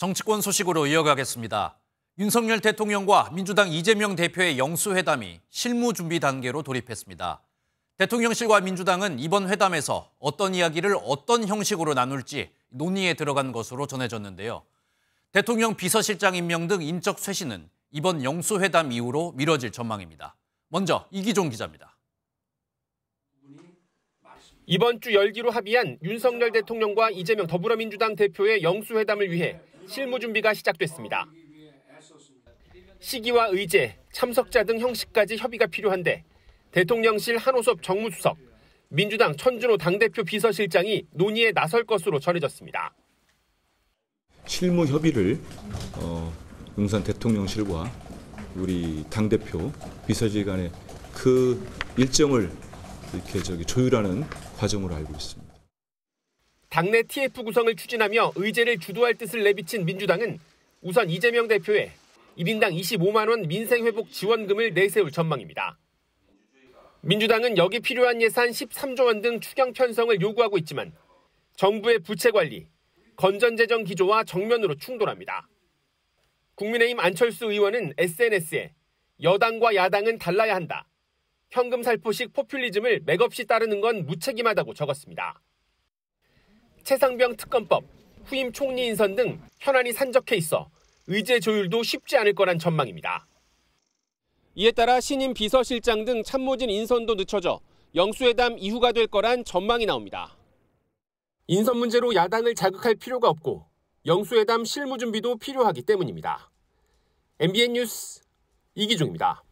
정치권 소식으로 이어가겠습니다. 윤석열 대통령과 민주당 이재명 대표의 영수회담이 실무 준비 단계로 돌입했습니다. 대통령실과 민주당은 이번 회담에서 어떤 이야기를 어떤 형식으로 나눌지 논의에 들어간 것으로 전해졌는데요. 대통령 비서실장 임명 등 인적 쇄신은 이번 영수회담 이후로 미뤄질 전망입니다. 먼저 이기종 기자입니다. 이번 주 열기로 합의한 윤석열 대통령과 이재명 더불어민주당 대표의 영수회담을 위해 실무 준비가 시작됐습니다. 시기와 의제, 참석자 등 형식까지 협의가 필요한데 대통령실 한호섭 정무수석, 민주당 천준호 당대표 비서실장이 논의에 나설 것으로 전해졌습니다. 실무 협의를 어, 용산 대통령실과 우리 당대표 비서실 간의 그 일정을 이렇게 저기 조율하는 과정으로 알고 있습니다. 당내 TF 구성을 추진하며 의제를 주도할 뜻을 내비친 민주당은 우선 이재명 대표의 1인당 25만 원 민생회복 지원금을 내세울 전망입니다. 민주당은 여기 필요한 예산 13조 원 등 추경 편성을 요구하고 있지만 정부의 부채 관리, 건전재정 기조와 정면으로 충돌합니다. 국민의힘 안철수 의원은 SNS에 여당과 야당은 달라야 한다. 현금 살포식 포퓰리즘을 맥없이 따르는 건 무책임하다고 적었습니다. 최상병 특검법, 후임 총리 인선 등 현안이 산적해 있어 의제 조율도 쉽지 않을 거란 전망입니다. 이에 따라 신임 비서실장 등 참모진 인선도 늦춰져 영수회담 이후가 될 거란 전망이 나옵니다. 인선 문제로 야당을 자극할 필요가 없고 영수회담 실무 준비도 필요하기 때문입니다. MBN 뉴스 이기중입니다